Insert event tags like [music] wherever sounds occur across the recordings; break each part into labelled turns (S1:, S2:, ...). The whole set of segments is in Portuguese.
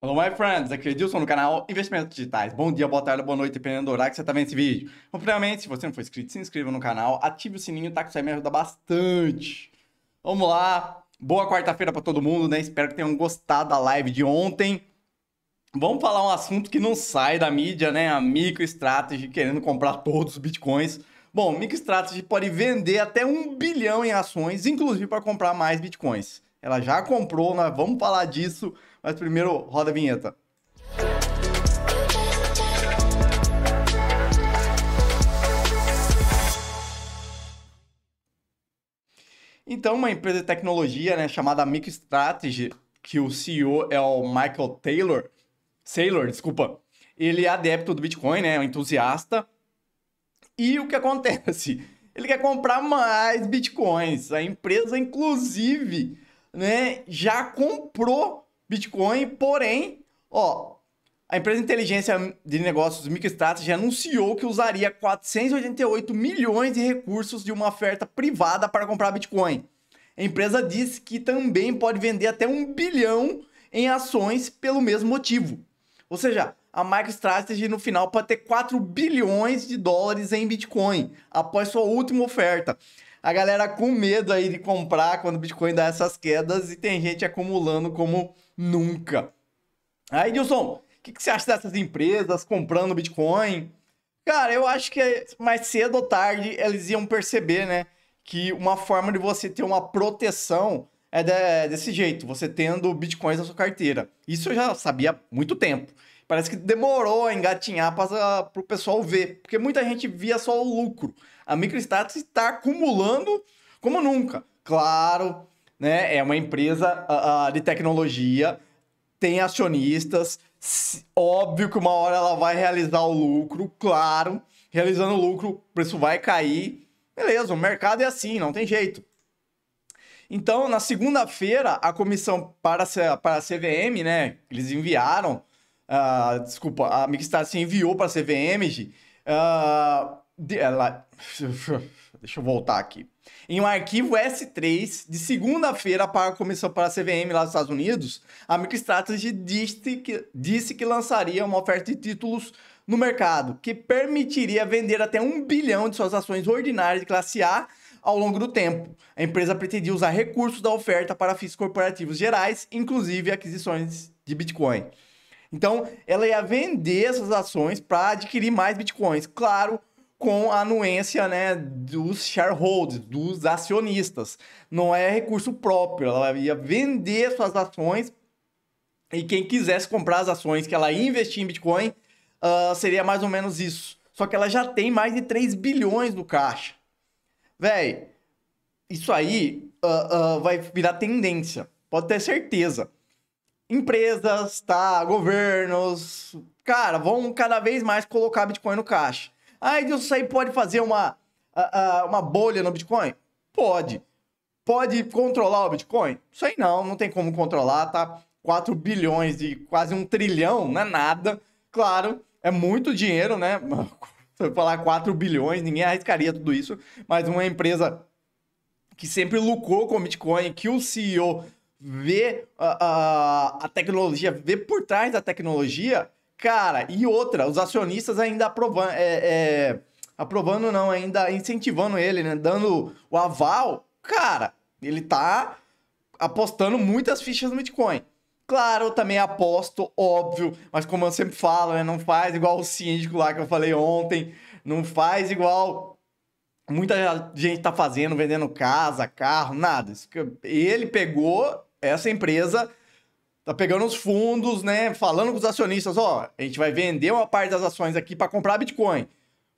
S1: Olá my friends! Aqui é Edilson no canal Investimentos Digitais. Bom dia, boa tarde, boa noite, dependendo do horário que você está vendo esse vídeo. Bom, primeiramente, se você não for inscrito, se inscreva no canal, ative o sininho, tá? Que isso aí me ajuda bastante. Vamos lá! Boa quarta-feira para todo mundo, né? Espero que tenham gostado da live de ontem. Vamos falar um assunto que não sai da mídia, né? A MicroStrategy querendo comprar todos os bitcoins. Bom, MicroStrategy pode vender até um bilhão em ações, inclusive para comprar mais bitcoins. Ela já comprou, nós vamos falar disso, mas primeiro roda a vinheta. Então, uma empresa de tecnologia né, chamada MicroStrategy, que o CEO é o Michael Taylor, Saylor, desculpa, ele é adepto do Bitcoin, né, é um entusiasta. E o que acontece? Ele quer comprar mais Bitcoins. A empresa, inclusive, né, já comprou Bitcoin, porém, ó, a empresa de inteligência de negócios MicroStrategy anunciou que usaria 488 milhões de recursos de uma oferta privada para comprar Bitcoin. A empresa disse que também pode vender até um bilhão em ações pelo mesmo motivo. Ou seja, a MicroStrategy no final pode ter 4 bilhões de dólares em Bitcoin após sua última oferta a galera com medo aí de comprar quando o Bitcoin dá essas quedas e tem gente acumulando como nunca. Aí, Dilson, o que, que, você acha dessas empresas comprando Bitcoin? Cara, eu acho que é mais cedo ou tarde eles iam perceber, né? Que uma forma de você ter uma proteção é de, desse jeito, você tendo Bitcoins na sua carteira. Isso eu já sabia há muito tempo. Parece que demorou a engatinhar para o pessoal ver, porque muita gente via só o lucro a MicroStats está acumulando como nunca. Claro, né? É uma empresa uh, uh, de tecnologia, tem acionistas, óbvio que uma hora ela vai realizar o lucro, claro. Realizando o lucro, o preço vai cair. Beleza, o mercado é assim, não tem jeito. Então, na segunda-feira, a comissão para, para a CVM, né? Eles enviaram. Uh, desculpa, a Mixstar se enviou para a CVM uh, ela... [laughs] Deixa eu voltar aqui. Em um arquivo S3, de segunda-feira, para a comissão para a CVM lá dos Estados Unidos, a MicroStrategy disse que, disse que lançaria uma oferta de títulos no mercado, que permitiria vender até um bilhão de suas ações ordinárias de classe A ao longo do tempo. A empresa pretendia usar recursos da oferta para fins corporativos gerais, inclusive aquisições de Bitcoin. Então, ela ia vender essas ações para adquirir mais bitcoins. Claro, com a anuência né, dos shareholders, dos acionistas. Não é recurso próprio, ela ia vender suas ações e quem quisesse comprar as ações que ela investir em Bitcoin uh, seria mais ou menos isso. Só que ela já tem mais de 3 bilhões no caixa. Véi, isso aí uh, uh, vai virar tendência, pode ter certeza. Empresas, tá, governos, cara, vão cada vez mais colocar Bitcoin no caixa. Ah, Edilson, isso aí pode fazer uma, a, a, uma bolha no Bitcoin? Pode. Pode controlar o Bitcoin? Isso aí não, não tem como controlar, tá? 4 bilhões de quase um trilhão, não é nada. Claro, é muito dinheiro, né? [laughs] Se eu falar 4 bilhões, ninguém arriscaria tudo isso, mas uma empresa que sempre lucrou com o Bitcoin, que o CEO vê a, a, a tecnologia, vê por trás da tecnologia, Cara, e outra, os acionistas ainda aprovando, é, é, aprovando não, ainda incentivando ele, né? Dando o aval. Cara, ele tá apostando muitas fichas no Bitcoin. Claro, eu também aposto, óbvio, mas como eu sempre falo, né? Não faz igual o síndico lá que eu falei ontem, não faz igual muita gente tá fazendo, vendendo casa, carro, nada. Ele pegou essa empresa tá pegando os fundos, né? Falando com os acionistas, ó, a gente vai vender uma parte das ações aqui para comprar Bitcoin.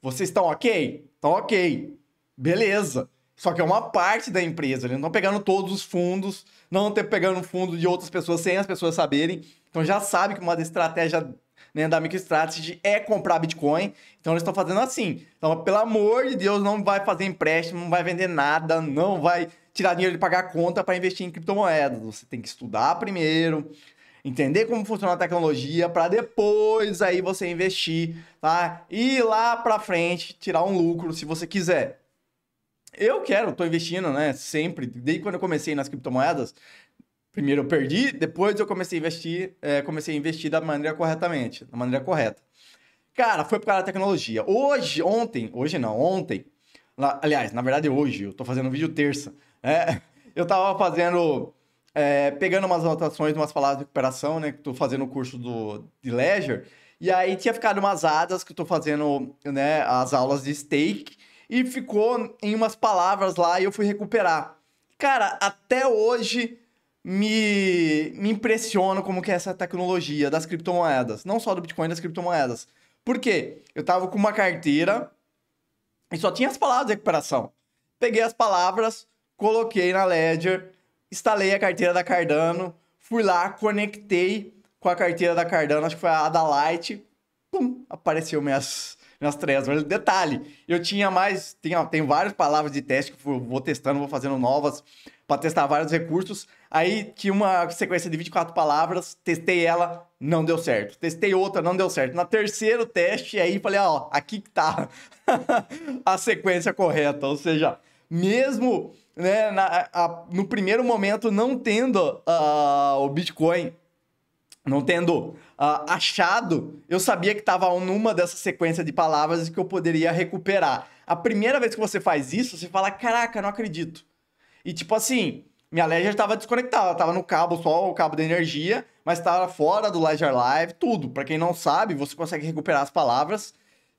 S1: Vocês estão ok? Estão ok. Beleza. Só que é uma parte da empresa, eles não estão pegando todos os fundos, não estão pegando fundo de outras pessoas sem as pessoas saberem. Então já sabe que uma estratégia né, da MicroStrategy é comprar Bitcoin. Então eles estão fazendo assim. Então, pelo amor de Deus, não vai fazer empréstimo, não vai vender nada, não vai tirar dinheiro de pagar a conta para investir em criptomoedas. Você tem que estudar primeiro, entender como funciona a tecnologia para depois aí você investir, tá? E lá para frente tirar um lucro se você quiser. Eu quero, tô investindo, né, sempre, desde quando eu comecei nas criptomoedas, primeiro eu perdi, depois eu comecei a investir, é, comecei a investir da maneira corretamente, da maneira correta. Cara, foi por causa da tecnologia. Hoje, ontem, hoje não, ontem, aliás, na verdade hoje, eu tô fazendo um vídeo terça, é, eu tava fazendo. É, pegando umas anotações, umas palavras de recuperação, né? Que tô fazendo o curso do, de Ledger. E aí tinha ficado umas adas que eu tô fazendo, né? As aulas de stake. E ficou em umas palavras lá e eu fui recuperar. Cara, até hoje me, me impressiona como que é essa tecnologia das criptomoedas. Não só do Bitcoin, das criptomoedas. Por quê? Eu tava com uma carteira e só tinha as palavras de recuperação. Peguei as palavras, coloquei na Ledger, instalei a carteira da Cardano, fui lá, conectei com a carteira da Cardano, acho que foi a da Light, pum, apareceu minhas, minhas trevas. Mas detalhe, eu tinha mais, tem, tem várias palavras de teste que eu vou testando, vou fazendo novas para testar vários recursos. Aí tinha uma sequência de 24 palavras, testei ela, não deu certo. Testei outra, não deu certo. Na terceiro teste, aí falei, ó, aqui que tá [laughs] a sequência correta, ou seja, mesmo né, na, a, no primeiro momento não tendo uh, o Bitcoin, não tendo uh, achado, eu sabia que estava numa dessa sequência de palavras que eu poderia recuperar. A primeira vez que você faz isso, você fala: Caraca, não acredito. E tipo assim, minha Ledger estava desconectada, estava no cabo só, o cabo da energia, mas estava fora do Ledger Live, tudo. Para quem não sabe, você consegue recuperar as palavras,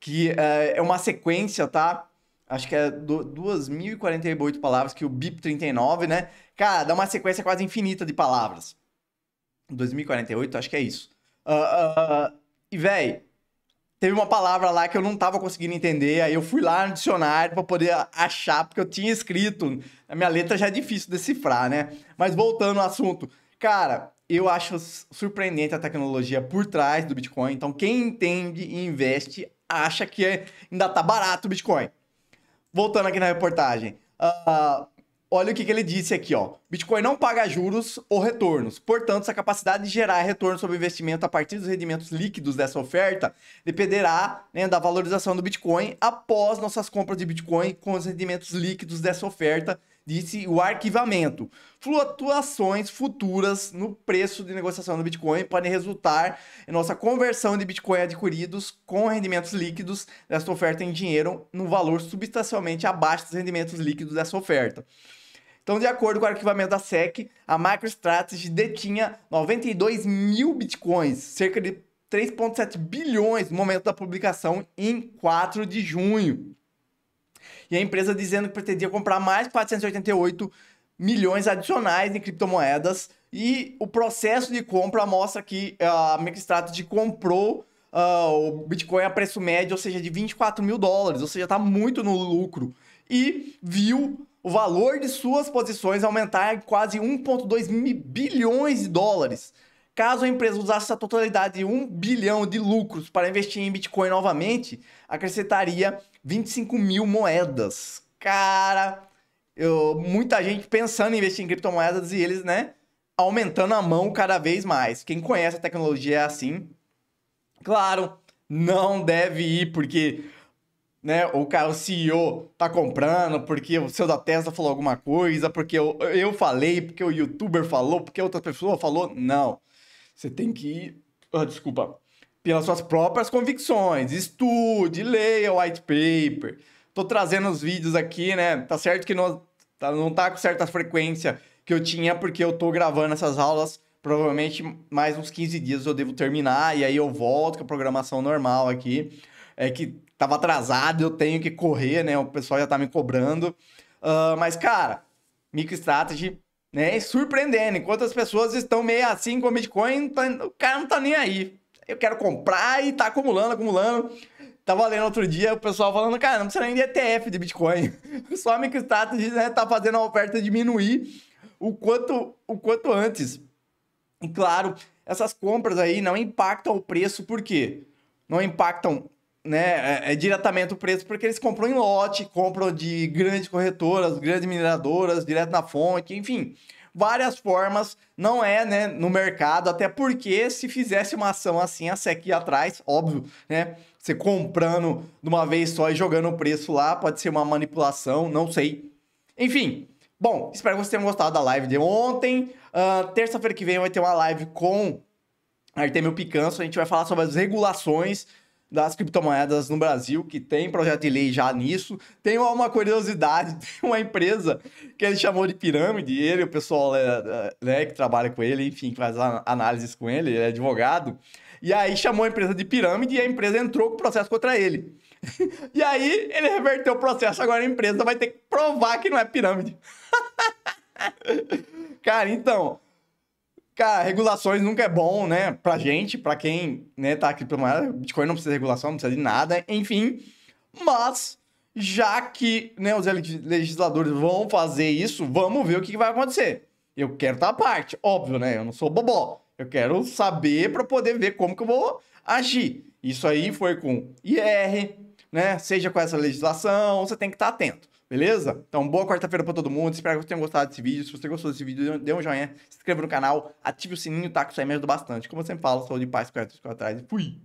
S1: que uh, é uma sequência, tá? acho que é 2.048 palavras, que o BIP 39, né? Cara, dá uma sequência quase infinita de palavras. 2048, acho que é isso. Uh, uh, e, véi, teve uma palavra lá que eu não tava conseguindo entender, aí eu fui lá no dicionário para poder achar, porque eu tinha escrito. A minha letra já é difícil decifrar, né? Mas voltando ao assunto, cara, eu acho surpreendente a tecnologia por trás do Bitcoin. Então, quem entende e investe acha que é, ainda tá barato o Bitcoin voltando aqui na reportagem. Uh, olha o que, que, ele disse aqui, ó. Bitcoin não paga juros ou retornos. Portanto, sua capacidade de gerar retorno sobre investimento a partir dos rendimentos líquidos dessa oferta dependerá né, da valorização do Bitcoin após nossas compras de Bitcoin com os rendimentos líquidos dessa oferta disse o arquivamento. Flutuações futuras no preço de negociação do Bitcoin podem resultar em nossa conversão de Bitcoin adquiridos com rendimentos líquidos desta oferta em dinheiro no valor substancialmente abaixo dos rendimentos líquidos dessa oferta. Então, de acordo com o arquivamento da SEC, a MicroStrategy detinha 92 mil bitcoins, cerca de 3,7 bilhões no momento da publicação em 4 de junho e a empresa dizendo que pretendia comprar mais 488 milhões adicionais em criptomoedas. E o processo de compra mostra que ah, a MicroStrategy comprou uh, o Bitcoin a preço médio, ou seja, de 24 mil dólares, ou seja, está muito no lucro. E viu o valor de suas posições aumentar quase 1,2 bilhões de dólares. Caso a empresa usasse a totalidade de 1 bilhão de lucros para investir em Bitcoin novamente, acrescentaria 25 mil moedas. Cara, eu, muita gente pensando em investir em criptomoedas e eles, né, aumentando a mão cada vez mais. Quem conhece a tecnologia é assim. Claro, não deve ir porque né, o cara, o CEO tá comprando, porque o seu da Tesla falou alguma coisa, porque eu, eu falei, porque o youtuber falou, porque outra pessoa falou. Não. Você tem que ir. Ah, desculpa. Pelas suas próprias convicções. Estude, leia o white paper. Tô trazendo os vídeos aqui, né? Tá certo que não tá, não tá com certa frequência que eu tinha, porque eu tô gravando essas aulas. Provavelmente mais uns 15 dias eu devo terminar. E aí eu volto com a programação normal aqui. É que tava atrasado, eu tenho que correr, né? O pessoal já tá me cobrando. Uh, mas, cara, MicroStrategy né? E surpreendendo. Enquanto as pessoas estão meio assim com o Bitcoin, tá, o cara não tá nem aí. Eu quero comprar e tá acumulando, acumulando. Tava lendo outro dia o pessoal falando, cara, não precisa nem de ETF de Bitcoin. [laughs] Só a MicroStrategy né, tá fazendo a oferta diminuir o quanto, o quanto antes. E claro, essas compras aí não impactam o preço, por quê? Não impactam né, é, é, diretamente o preço, porque eles compram em lote, compram de grandes corretoras, grandes mineradoras, direto na fonte, enfim. Várias formas, não é né, no mercado, até porque se fizesse uma ação assim, a SEC ia atrás, óbvio, né? Você comprando de uma vez só e jogando o preço lá, pode ser uma manipulação, não sei. Enfim, bom, espero que vocês tenham gostado da live de ontem. Uh, Terça-feira que vem vai ter uma live com Artemio Picanso, a gente vai falar sobre as regulações das criptomoedas no Brasil, que tem projeto de lei já nisso. Tem uma curiosidade, [laughs] tem uma empresa que ele chamou de pirâmide, ele, o pessoal é, é, né, que trabalha com ele, enfim, faz análises com ele, ele é advogado. E aí chamou a empresa de pirâmide e a empresa entrou com processo contra ele. [laughs] E aí ele reverteu o processo, agora a empresa vai ter que provar que não é pirâmide. [laughs] Cara, então, Cara, regulações nunca é bom, né? Pra gente, pra quem né, tá aqui pelo maior, Bitcoin não precisa de regulação, não precisa de nada, enfim. Mas, já que né, os legisladores vão fazer isso, vamos ver o que, vai acontecer. Eu quero estar tá à parte, óbvio, né? Eu não sou bobó. Eu quero saber para poder ver como que eu vou agir. Isso aí foi com IR, né? Seja com essa legislação, você tem que estar tá atento. Beleza? Então, boa quarta-feira para todo mundo. Espero que vocês tenham gostado desse vídeo. Se você gostou desse vídeo, dê um joinha, se inscreva no canal, ative o sininho, tá? Que isso aí me ajuda bastante. Como eu sempre falo, saúde, paz, correto, atrás e fui!